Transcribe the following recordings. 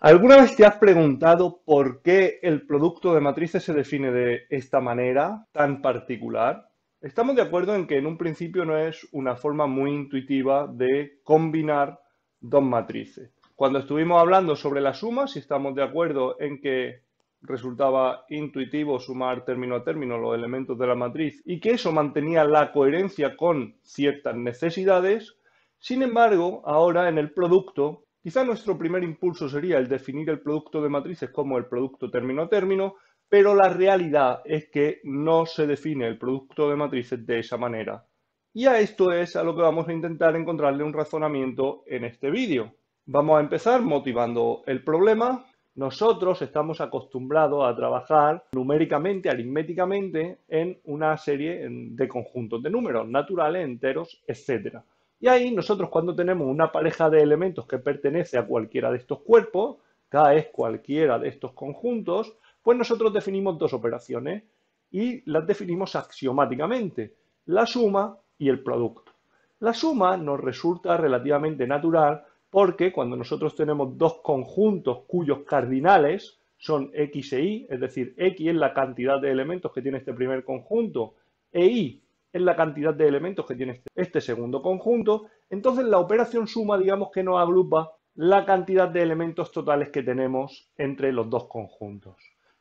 ¿Alguna vez te has preguntado por qué el producto de matrices se define de esta manera tan particular? Estamos de acuerdo en que en un principio no es una forma muy intuitiva de combinar dos matrices. Cuando estuvimos hablando sobre la suma, si estamos de acuerdo en que resultaba intuitivo sumar término a término los elementos de la matriz y que eso mantenía la coherencia con ciertas necesidades, sin embargo, ahora en el producto Quizá nuestro primer impulso sería el definir el producto de matrices como el producto término a término, pero la realidad es que no se define el producto de matrices de esa manera. Y a esto es a lo que vamos a intentar encontrarle un razonamiento en este vídeo. Vamos a empezar motivando el problema. Nosotros estamos acostumbrados a trabajar numéricamente, aritméticamente, en una serie de conjuntos de números naturales, enteros, etcétera. Y ahí nosotros cuando tenemos una pareja de elementos que pertenece a cualquiera de estos cuerpos, K es cualquiera de estos conjuntos, pues nosotros definimos dos operaciones y las definimos axiomáticamente, la suma y el producto. La suma nos resulta relativamente natural porque cuando nosotros tenemos dos conjuntos cuyos cardinales son x e y, es decir, x es la cantidad de elementos que tiene este primer conjunto e y es la cantidad de elementos que tiene este, este segundo conjunto, entonces la operación suma digamos que nos agrupa la cantidad de elementos totales que tenemos entre los dos conjuntos.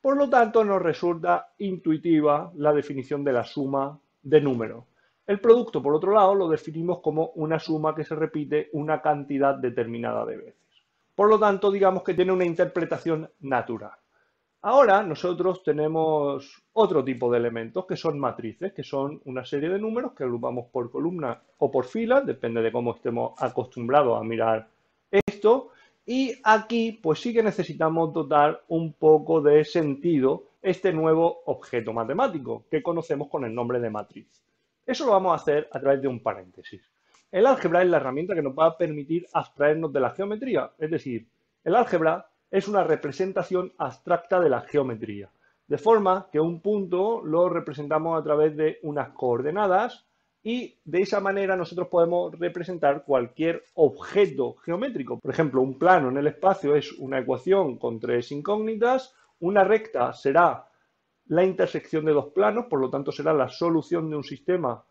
Por lo tanto, nos resulta intuitiva la definición de la suma de números. El producto, por otro lado, lo definimos como una suma que se repite una cantidad determinada de veces. Por lo tanto, digamos que tiene una interpretación natural. Ahora nosotros tenemos otro tipo de elementos que son matrices, que son una serie de números que agrupamos por columna o por fila, depende de cómo estemos acostumbrados a mirar esto. Y aquí pues sí que necesitamos dotar un poco de sentido este nuevo objeto matemático que conocemos con el nombre de matriz. Eso lo vamos a hacer a través de un paréntesis. El álgebra es la herramienta que nos va a permitir abstraernos de la geometría, es decir, el álgebra es una representación abstracta de la geometría. De forma que un punto lo representamos a través de unas coordenadas y de esa manera nosotros podemos representar cualquier objeto geométrico. Por ejemplo, un plano en el espacio es una ecuación con tres incógnitas, una recta será la intersección de dos planos, por lo tanto será la solución de un sistema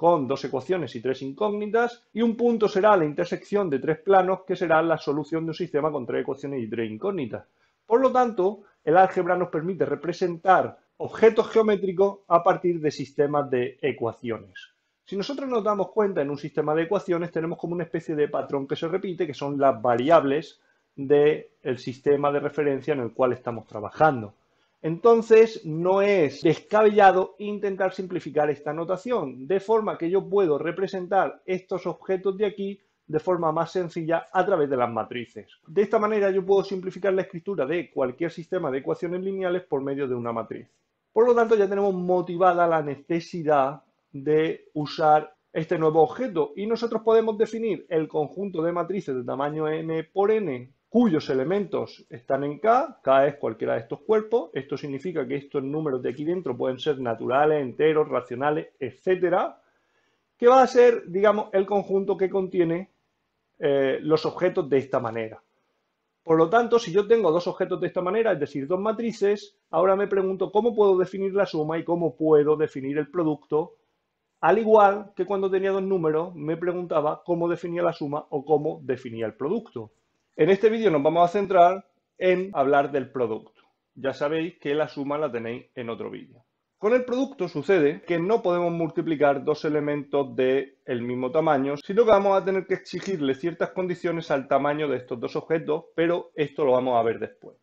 con dos ecuaciones y tres incógnitas, y un punto será la intersección de tres planos, que será la solución de un sistema con tres ecuaciones y tres incógnitas. Por lo tanto, el álgebra nos permite representar objetos geométricos a partir de sistemas de ecuaciones. Si nosotros nos damos cuenta en un sistema de ecuaciones, tenemos como una especie de patrón que se repite, que son las variables del sistema de referencia en el cual estamos trabajando. Entonces, no es descabellado intentar simplificar esta notación, de forma que yo puedo representar estos objetos de aquí de forma más sencilla a través de las matrices. De esta manera yo puedo simplificar la escritura de cualquier sistema de ecuaciones lineales por medio de una matriz. Por lo tanto, ya tenemos motivada la necesidad de usar este nuevo objeto y nosotros podemos definir el conjunto de matrices de tamaño n por n cuyos elementos están en K, K es cualquiera de estos cuerpos, esto significa que estos números de aquí dentro pueden ser naturales, enteros, racionales, etcétera, que va a ser, digamos, el conjunto que contiene eh, los objetos de esta manera. Por lo tanto, si yo tengo dos objetos de esta manera, es decir, dos matrices, ahora me pregunto cómo puedo definir la suma y cómo puedo definir el producto, al igual que cuando tenía dos números me preguntaba cómo definía la suma o cómo definía el producto. En este vídeo nos vamos a centrar en hablar del producto. Ya sabéis que la suma la tenéis en otro vídeo. Con el producto sucede que no podemos multiplicar dos elementos del mismo tamaño, sino que vamos a tener que exigirle ciertas condiciones al tamaño de estos dos objetos, pero esto lo vamos a ver después.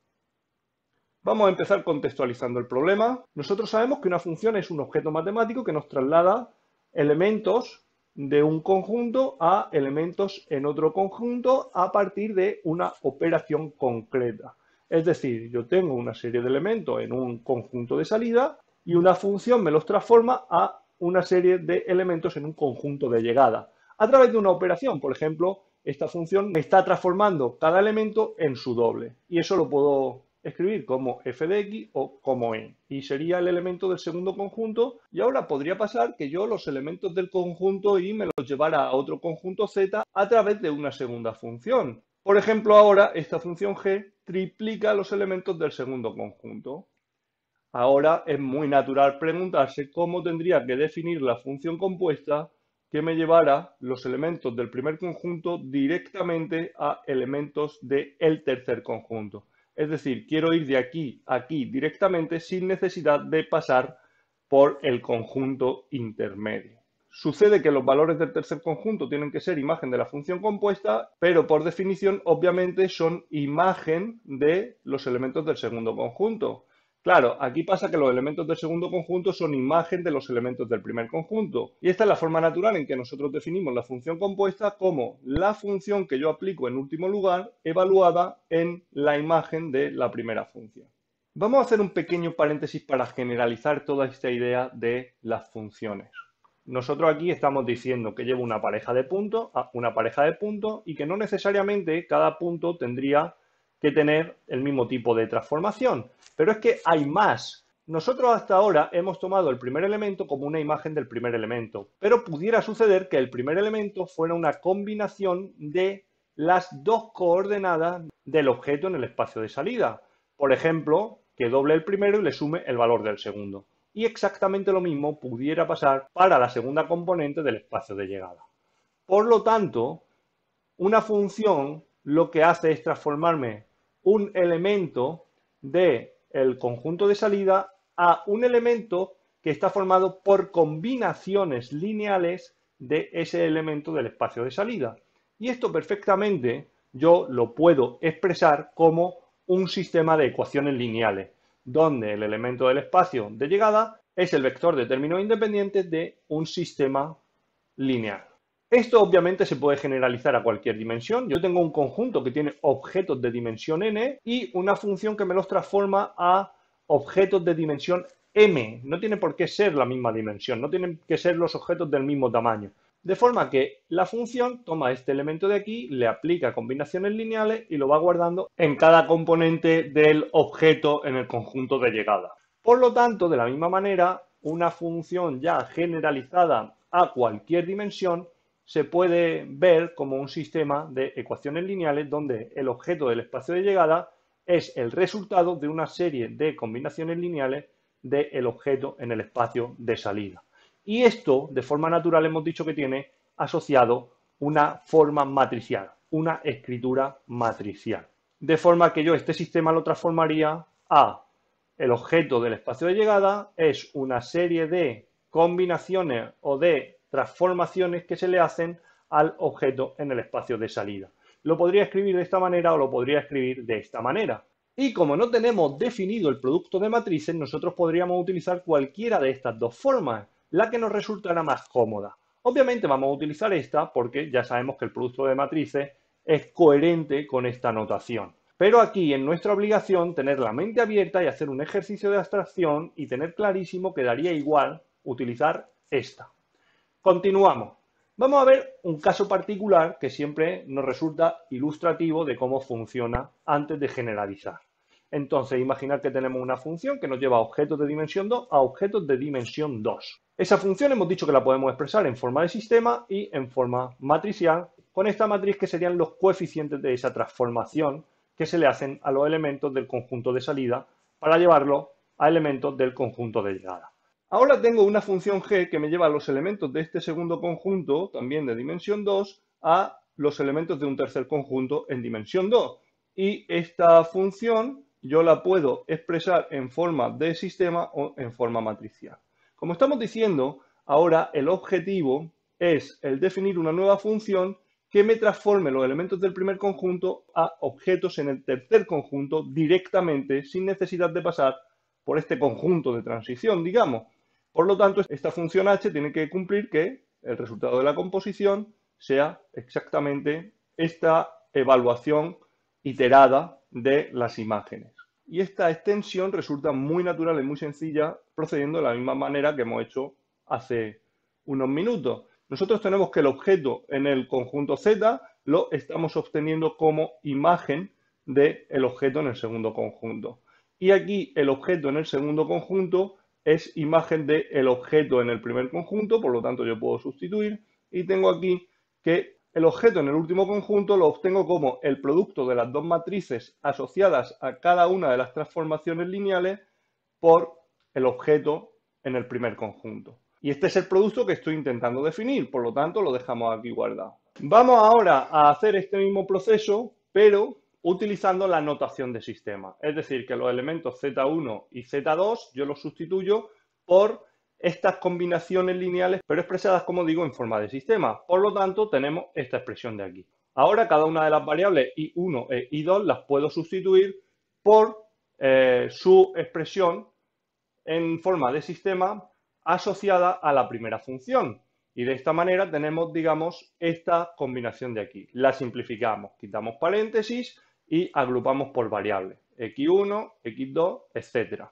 Vamos a empezar contextualizando el problema. Nosotros sabemos que una función es un objeto matemático que nos traslada elementos de un conjunto a elementos en otro conjunto a partir de una operación concreta. Es decir, yo tengo una serie de elementos en un conjunto de salida y una función me los transforma a una serie de elementos en un conjunto de llegada. A través de una operación, por ejemplo, esta función me está transformando cada elemento en su doble. Y eso lo puedo escribir como f de x o como e Y sería el elemento del segundo conjunto. Y ahora podría pasar que yo los elementos del conjunto y me los llevara a otro conjunto z a través de una segunda función. Por ejemplo, ahora esta función g triplica los elementos del segundo conjunto. Ahora es muy natural preguntarse cómo tendría que definir la función compuesta que me llevara los elementos del primer conjunto directamente a elementos del tercer conjunto. Es decir, quiero ir de aquí a aquí directamente sin necesidad de pasar por el conjunto intermedio. Sucede que los valores del tercer conjunto tienen que ser imagen de la función compuesta, pero por definición obviamente son imagen de los elementos del segundo conjunto. Claro, aquí pasa que los elementos del segundo conjunto son imagen de los elementos del primer conjunto. Y esta es la forma natural en que nosotros definimos la función compuesta como la función que yo aplico en último lugar evaluada en la imagen de la primera función. Vamos a hacer un pequeño paréntesis para generalizar toda esta idea de las funciones. Nosotros aquí estamos diciendo que llevo una pareja de puntos, una pareja de puntos y que no necesariamente cada punto tendría que tener el mismo tipo de transformación. Pero es que hay más. Nosotros hasta ahora hemos tomado el primer elemento como una imagen del primer elemento, pero pudiera suceder que el primer elemento fuera una combinación de las dos coordenadas del objeto en el espacio de salida. Por ejemplo, que doble el primero y le sume el valor del segundo. Y exactamente lo mismo pudiera pasar para la segunda componente del espacio de llegada. Por lo tanto, una función lo que hace es transformarme un elemento del el conjunto de salida a un elemento que está formado por combinaciones lineales de ese elemento del espacio de salida. Y esto perfectamente yo lo puedo expresar como un sistema de ecuaciones lineales, donde el elemento del espacio de llegada es el vector de términos independientes de un sistema lineal. Esto obviamente se puede generalizar a cualquier dimensión. Yo tengo un conjunto que tiene objetos de dimensión n y una función que me los transforma a objetos de dimensión m. No tiene por qué ser la misma dimensión, no tienen que ser los objetos del mismo tamaño. De forma que la función toma este elemento de aquí, le aplica combinaciones lineales y lo va guardando en cada componente del objeto en el conjunto de llegada. Por lo tanto, de la misma manera, una función ya generalizada a cualquier dimensión se puede ver como un sistema de ecuaciones lineales donde el objeto del espacio de llegada es el resultado de una serie de combinaciones lineales del objeto en el espacio de salida. Y esto, de forma natural, hemos dicho que tiene asociado una forma matricial, una escritura matricial. De forma que yo este sistema lo transformaría a el objeto del espacio de llegada es una serie de combinaciones o de transformaciones que se le hacen al objeto en el espacio de salida. Lo podría escribir de esta manera o lo podría escribir de esta manera. Y como no tenemos definido el producto de matrices, nosotros podríamos utilizar cualquiera de estas dos formas, la que nos resultará más cómoda. Obviamente vamos a utilizar esta porque ya sabemos que el producto de matrices es coherente con esta notación. Pero aquí en nuestra obligación tener la mente abierta y hacer un ejercicio de abstracción y tener clarísimo que daría igual utilizar esta. Continuamos. Vamos a ver un caso particular que siempre nos resulta ilustrativo de cómo funciona antes de generalizar. Entonces, imaginar que tenemos una función que nos lleva a objetos de dimensión 2 a objetos de dimensión 2. Esa función hemos dicho que la podemos expresar en forma de sistema y en forma matricial, con esta matriz que serían los coeficientes de esa transformación que se le hacen a los elementos del conjunto de salida para llevarlo a elementos del conjunto de llegada. Ahora tengo una función g que me lleva los elementos de este segundo conjunto, también de dimensión 2, a los elementos de un tercer conjunto en dimensión 2. Y esta función yo la puedo expresar en forma de sistema o en forma matricial. Como estamos diciendo, ahora el objetivo es el definir una nueva función que me transforme los elementos del primer conjunto a objetos en el tercer conjunto directamente sin necesidad de pasar por este conjunto de transición, digamos. Por lo tanto, esta función h tiene que cumplir que el resultado de la composición sea exactamente esta evaluación iterada de las imágenes. Y esta extensión resulta muy natural y muy sencilla procediendo de la misma manera que hemos hecho hace unos minutos. Nosotros tenemos que el objeto en el conjunto Z lo estamos obteniendo como imagen del el objeto en el segundo conjunto. Y aquí el objeto en el segundo conjunto es imagen del objeto en el primer conjunto, por lo tanto yo puedo sustituir y tengo aquí que el objeto en el último conjunto lo obtengo como el producto de las dos matrices asociadas a cada una de las transformaciones lineales por el objeto en el primer conjunto. Y este es el producto que estoy intentando definir, por lo tanto lo dejamos aquí guardado. Vamos ahora a hacer este mismo proceso, pero utilizando la notación de sistema. Es decir, que los elementos Z1 y Z2 yo los sustituyo por estas combinaciones lineales, pero expresadas, como digo, en forma de sistema. Por lo tanto, tenemos esta expresión de aquí. Ahora, cada una de las variables I1 e I2 las puedo sustituir por eh, su expresión en forma de sistema asociada a la primera función. Y de esta manera tenemos, digamos, esta combinación de aquí. La simplificamos, quitamos paréntesis, y agrupamos por variables, x1, x2, etc.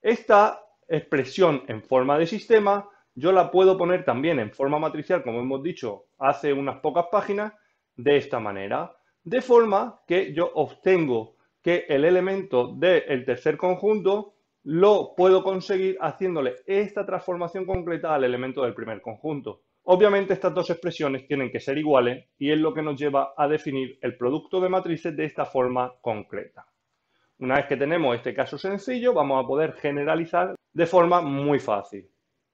Esta expresión en forma de sistema yo la puedo poner también en forma matricial, como hemos dicho hace unas pocas páginas, de esta manera. De forma que yo obtengo que el elemento del tercer conjunto lo puedo conseguir haciéndole esta transformación concreta al elemento del primer conjunto. Obviamente estas dos expresiones tienen que ser iguales y es lo que nos lleva a definir el producto de matrices de esta forma concreta. Una vez que tenemos este caso sencillo, vamos a poder generalizar de forma muy fácil.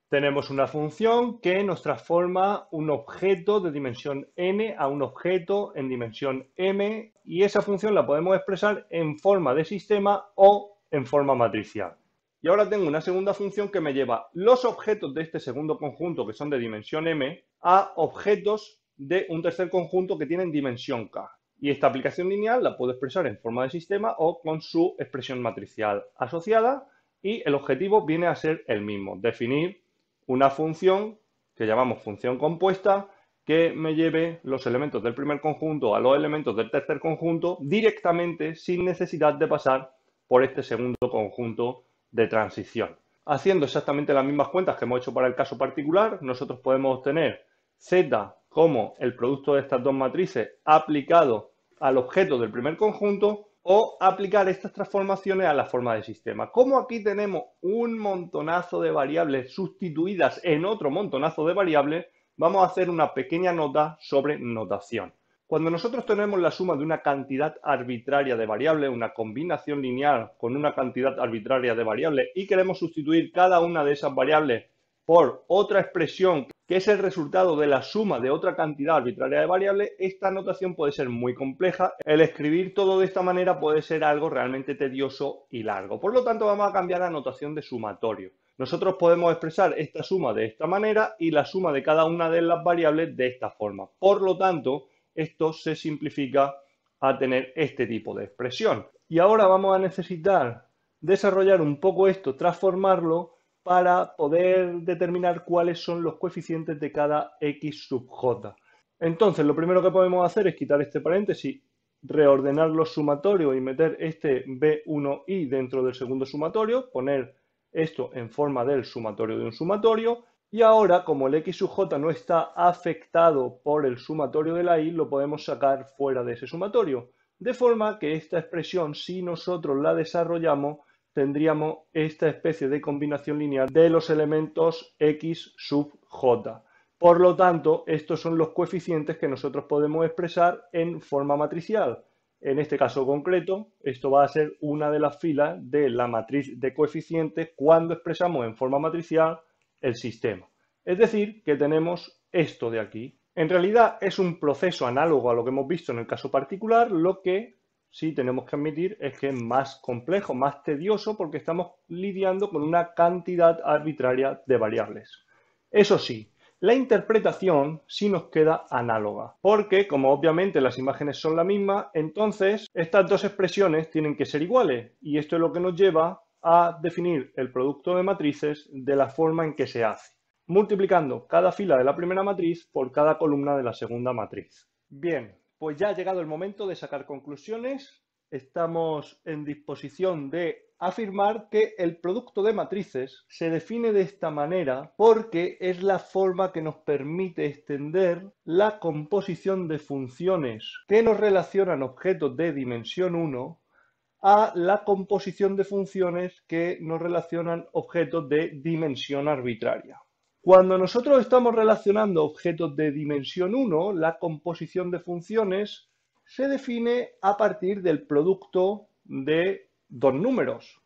Tenemos una función que nos transforma un objeto de dimensión n a un objeto en dimensión m y esa función la podemos expresar en forma de sistema o en forma matricial. Y ahora tengo una segunda función que me lleva los objetos de este segundo conjunto, que son de dimensión m, a objetos de un tercer conjunto que tienen dimensión k. Y esta aplicación lineal la puedo expresar en forma de sistema o con su expresión matricial asociada y el objetivo viene a ser el mismo, definir una función que llamamos función compuesta que me lleve los elementos del primer conjunto a los elementos del tercer conjunto directamente sin necesidad de pasar por este segundo conjunto de transición. Haciendo exactamente las mismas cuentas que hemos hecho para el caso particular, nosotros podemos obtener Z como el producto de estas dos matrices aplicado al objeto del primer conjunto o aplicar estas transformaciones a la forma del sistema. Como aquí tenemos un montonazo de variables sustituidas en otro montonazo de variables, vamos a hacer una pequeña nota sobre notación. Cuando nosotros tenemos la suma de una cantidad arbitraria de variables, una combinación lineal con una cantidad arbitraria de variables y queremos sustituir cada una de esas variables por otra expresión que es el resultado de la suma de otra cantidad arbitraria de variables, esta notación puede ser muy compleja. El escribir todo de esta manera puede ser algo realmente tedioso y largo. Por lo tanto, vamos a cambiar la notación de sumatorio. Nosotros podemos expresar esta suma de esta manera y la suma de cada una de las variables de esta forma. Por lo tanto, esto se simplifica a tener este tipo de expresión. Y ahora vamos a necesitar desarrollar un poco esto, transformarlo para poder determinar cuáles son los coeficientes de cada x sub j. Entonces, lo primero que podemos hacer es quitar este paréntesis, reordenar los sumatorios y meter este b1i dentro del segundo sumatorio, poner esto en forma del sumatorio de un sumatorio, y ahora, como el x sub j no está afectado por el sumatorio de la y, lo podemos sacar fuera de ese sumatorio. De forma que esta expresión, si nosotros la desarrollamos, tendríamos esta especie de combinación lineal de los elementos x sub j. Por lo tanto, estos son los coeficientes que nosotros podemos expresar en forma matricial. En este caso concreto, esto va a ser una de las filas de la matriz de coeficientes cuando expresamos en forma matricial el sistema. Es decir, que tenemos esto de aquí. En realidad es un proceso análogo a lo que hemos visto en el caso particular, lo que sí tenemos que admitir es que es más complejo, más tedioso, porque estamos lidiando con una cantidad arbitraria de variables. Eso sí, la interpretación sí nos queda análoga, porque como obviamente las imágenes son la misma, entonces estas dos expresiones tienen que ser iguales, y esto es lo que nos lleva a definir el producto de matrices de la forma en que se hace, multiplicando cada fila de la primera matriz por cada columna de la segunda matriz. Bien, pues ya ha llegado el momento de sacar conclusiones. Estamos en disposición de afirmar que el producto de matrices se define de esta manera porque es la forma que nos permite extender la composición de funciones que nos relacionan objetos de dimensión 1 a la composición de funciones que nos relacionan objetos de dimensión arbitraria. Cuando nosotros estamos relacionando objetos de dimensión 1, la composición de funciones se define a partir del producto de dos números.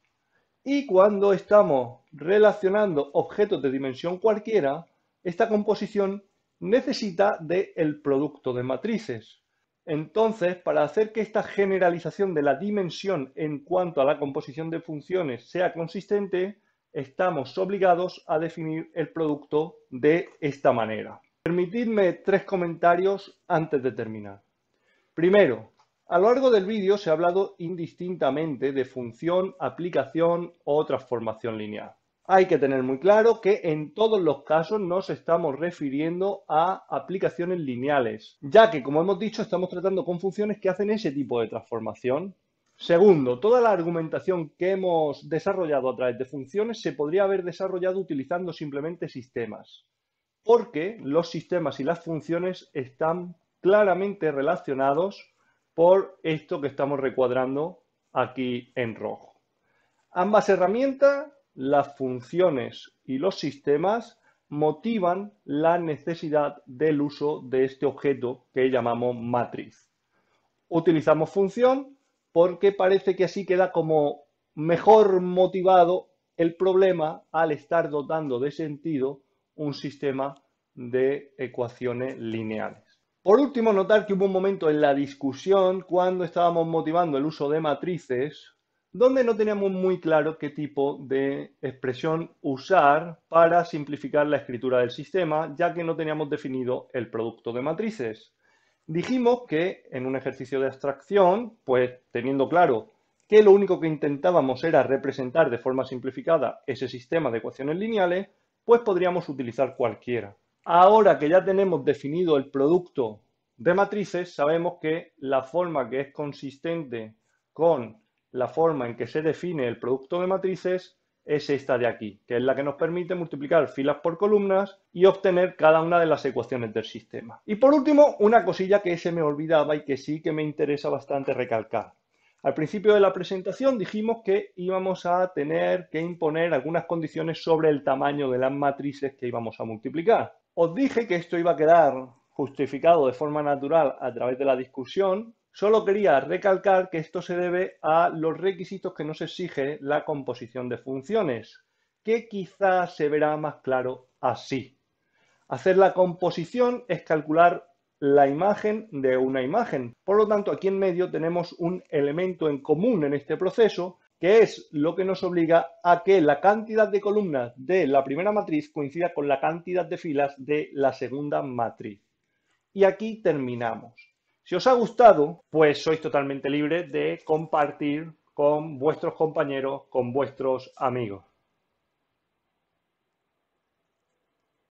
Y cuando estamos relacionando objetos de dimensión cualquiera, esta composición necesita del el producto de matrices. Entonces, para hacer que esta generalización de la dimensión en cuanto a la composición de funciones sea consistente, estamos obligados a definir el producto de esta manera. Permitidme tres comentarios antes de terminar. Primero, a lo largo del vídeo se ha hablado indistintamente de función, aplicación o transformación lineal. Hay que tener muy claro que en todos los casos nos estamos refiriendo a aplicaciones lineales, ya que, como hemos dicho, estamos tratando con funciones que hacen ese tipo de transformación. Segundo, toda la argumentación que hemos desarrollado a través de funciones se podría haber desarrollado utilizando simplemente sistemas, porque los sistemas y las funciones están claramente relacionados por esto que estamos recuadrando aquí en rojo. Ambas herramientas las funciones y los sistemas motivan la necesidad del uso de este objeto que llamamos matriz. Utilizamos función porque parece que así queda como mejor motivado el problema al estar dotando de sentido un sistema de ecuaciones lineales. Por último, notar que hubo un momento en la discusión cuando estábamos motivando el uso de matrices donde no teníamos muy claro qué tipo de expresión usar para simplificar la escritura del sistema, ya que no teníamos definido el producto de matrices. Dijimos que en un ejercicio de abstracción, pues teniendo claro que lo único que intentábamos era representar de forma simplificada ese sistema de ecuaciones lineales, pues podríamos utilizar cualquiera. Ahora que ya tenemos definido el producto de matrices, sabemos que la forma que es consistente con la forma en que se define el producto de matrices es esta de aquí, que es la que nos permite multiplicar filas por columnas y obtener cada una de las ecuaciones del sistema. Y por último, una cosilla que se me olvidaba y que sí que me interesa bastante recalcar. Al principio de la presentación dijimos que íbamos a tener que imponer algunas condiciones sobre el tamaño de las matrices que íbamos a multiplicar. Os dije que esto iba a quedar justificado de forma natural a través de la discusión Solo quería recalcar que esto se debe a los requisitos que nos exige la composición de funciones, que quizás se verá más claro así. Hacer la composición es calcular la imagen de una imagen. Por lo tanto, aquí en medio tenemos un elemento en común en este proceso, que es lo que nos obliga a que la cantidad de columnas de la primera matriz coincida con la cantidad de filas de la segunda matriz. Y aquí terminamos. Si os ha gustado, pues sois totalmente libres de compartir con vuestros compañeros, con vuestros amigos.